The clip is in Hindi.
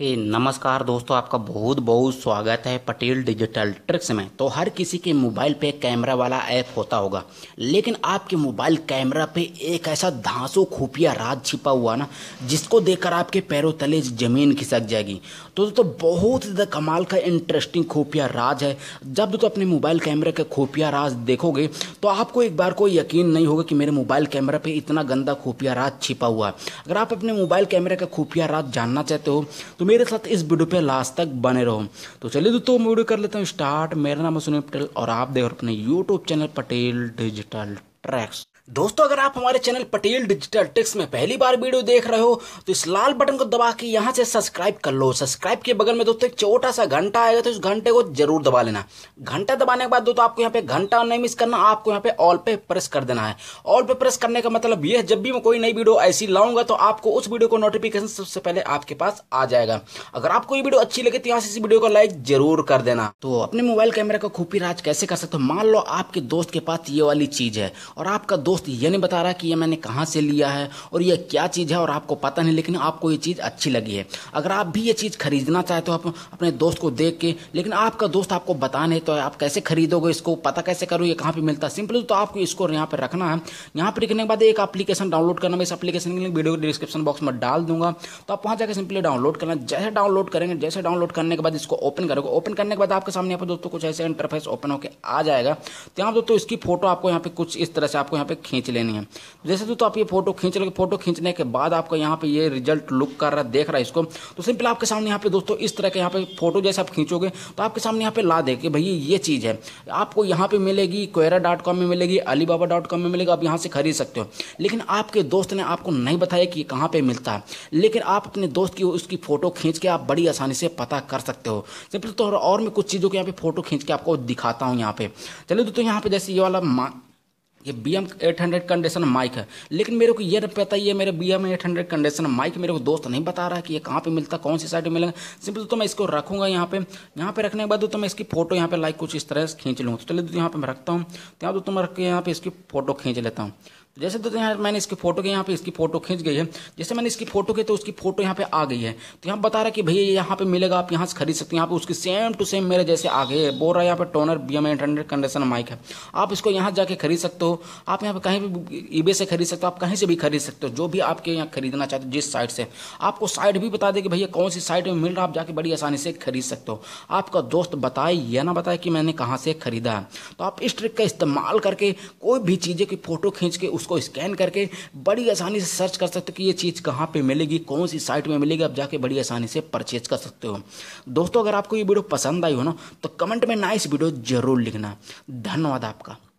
हे नमस्कार दोस्तों आपका बहुत बहुत स्वागत है पटेल डिजिटल ट्रिक्स में तो हर किसी के मोबाइल पे कैमरा वाला ऐप होता होगा लेकिन आपके मोबाइल कैमरा पे एक ऐसा धांसू खुफिया राज छिपा हुआ ना जिसको देखकर आपके पैरों तले ज़मीन खिसक जाएगी तो दोस्तों तो बहुत ज़्यादा कमाल का इंटरेस्टिंग खुफिया राज है जब तो अपने मोबाइल कैमरे का खुफिया राज देखोगे तो आपको एक बार कोई यकीन नहीं होगा कि मेरे मोबाइल कैमरा पर इतना गंदा खुफिया राज छिपा हुआ है अगर आप अपने मोबाइल कैमरे का खुफिया राज जानना चाहते हो तो मेरे साथ इस वीडियो पे लास्ट तक बने रहो तो चलिए दोस्तों मैं वीडियो कर लेता हूँ स्टार्ट मेरा नाम है सुनील पटेल और आप देख रहे अपने YouTube channel Patel digital tracks दोस्तों अगर आप हमारे चैनल पटेल डिजिटल टिक्स में पहली बार वीडियो देख रहे हो तो इस लाल बटन को दबा के यहाँ से सब्सक्राइब कर लो सब्सक्राइब के बगल में दोस्तों एक छोटा सा घंटा आएगा तो इस घंटे को जरूर दबा लेना घंटा दबाने के बाद दोस्तों आपको यहाँ पे घंटा नहीं मिस करना आपको यहाँ पे ऑल पे प्रेस कर देना है ऑल पे प्रेस करने का मतलब यह जब भी मैं कोई नई वीडियो ऐसी लाऊंगा तो आपको उस वीडियो को नोटिफिकेशन सबसे पहले आपके पास आ जाएगा अगर आपको ये वीडियो अच्छी लगे तो यहाँ से इस वीडियो को लाइक जरूर कर देना तो अपने मोबाइल कैमरा का खूबी राज कैसे कर सकते हो मान लो आपके दोस्त के पास ये वाली चीज है और आपका दोस्त दोस्त ये नहीं बता रहा कि ये मैंने कहाँ से लिया है और ये क्या चीज़ है और आपको पता नहीं लेकिन आपको ये चीज़ अच्छी लगी है अगर आप भी ये चीज़ खरीदना चाहते हो तो आप अपने दोस्त को देख के लेकिन आपका दोस्त आपको बता नहीं तो आप कैसे खरीदोगे इसको पता कैसे करो ये कहाँ पर मिलता है सिंपली तो आपको इसको यहाँ पर रखना है यहाँ पर रखने के बाद एक अपलीकेशन डाउनलोड करना मैं इस अपलीकेशन के लिए वीडियो डिस्क्रिप्शन बॉक्स में डाल दूंगा तो आप वहाँ जाकर सिंपली डाउनलोड करना जैसे डाउनलोड करेंगे जैसे डाउनलोड करने के बाद इसको ओपन करोगे ओपन करने के बाद आपके सामने यहाँ पर दोस्तों कुछ ऐसे इंटरफेस ओपन होकर आ जाएगा तो यहाँ दोस्तों इसकी फोटो आपको यहाँ पे कुछ इस तरह से आपको यहाँ पे खींच लेनी है जैसे दोस्तों आप ये फोटो खींच लोगे फोटो खींचने के बाद आपका यहाँ पे ये रिजल्ट लुक कर रहा है देख रहा है इसको तो सिंपल आपके सामने यहाँ पे दोस्तों इस तरह के यहाँ पे फोटो जैसे आप खींचोगे तो आपके सामने यहाँ पे ला दे कि भैया ये चीज़ है आपको यहाँ पे मिलेगी कोयरा डॉट कॉम में मिलेगी अलीबाबा डॉट कॉम में मिलेगी आप यहाँ से खरीद सकते हो लेकिन आपके दोस्त ने आपको नहीं बताया कि कहाँ पर मिलता है लेकिन आप अपने दोस्त की उसकी फ़ोटो खींच के आप बड़ी आसानी से पता कर सकते हो सिंपल तो और मैं कुछ चीज़ों के यहाँ पे फ़ोटो खींच के आपको दिखाता हूँ यहाँ पे चलिए दोस्तों यहाँ पे जैसे ये वाला ये B M eight hundred condition mic है लेकिन मेरे को ये पता ही है मेरे B M eight hundred condition mic मेरे को दोस्त नहीं बता रहा है कि ये कहाँ पे मिलता कौन सी साइड में मिलेगा सिंपल तो मैं इसको रखूंगा यहाँ पे यहाँ पे रखने के बाद तो मैं इसकी फोटो यहाँ पे लाइक कुछ इस तरह से खींच लूँगा तो चलिए तो यहाँ पे मैं रखता हूँ तो यहाँ तो मैं रख के यहाँ पे इसकी फोटो खींच लेता हूँ जैसे तो यहाँ मैंने इसकी फोटो के यहाँ पे इसकी फोटो खींच गई है जैसे मैंने इसकी फोटो की तो उसकी फोटो यहाँ पे आ गई है तो यहाँ बता रहा है कि भैया ये यहाँ पे मिलेगा आप यहाँ से खरीद सकते हैं यहाँ पे उसकी सेम टू सेम मेरे जैसे आ गए है बोल रहा है यहाँ पे toner B M condition mic है आप इसको यहाँ जाके खरीद सकते हो आप यहाँ पे कहीं भी ईबे से खरीद सकते हो आप कहीं से भी खरीद सकते हो जो भी आपके यहाँ खरीदना चाहते हो जिस साइट से आपको साइट भी बता दे कि भैया कौन सी साइट में मिल रहा आप जाके बड़ी आसानी से खरीद सकते हो आपका दोस्त बताए या ना बताए कि मैंने कहाँ से खरीदा है तो आप इस ट्रिक का इस्तेमाल करके कोई भी चीज़ें की फोटो खींच के उसको उसको स्कैन करके बड़ी आसानी से सर्च कर सकते हो कि ये चीज़ कहाँ पे मिलेगी कौन सी साइट में मिलेगी आप जाके बड़ी आसानी से परचेज कर सकते हो दोस्तों अगर आपको ये वीडियो पसंद आई हो ना तो कमेंट में नाइस वीडियो ज़रूर लिखना धन्यवाद आपका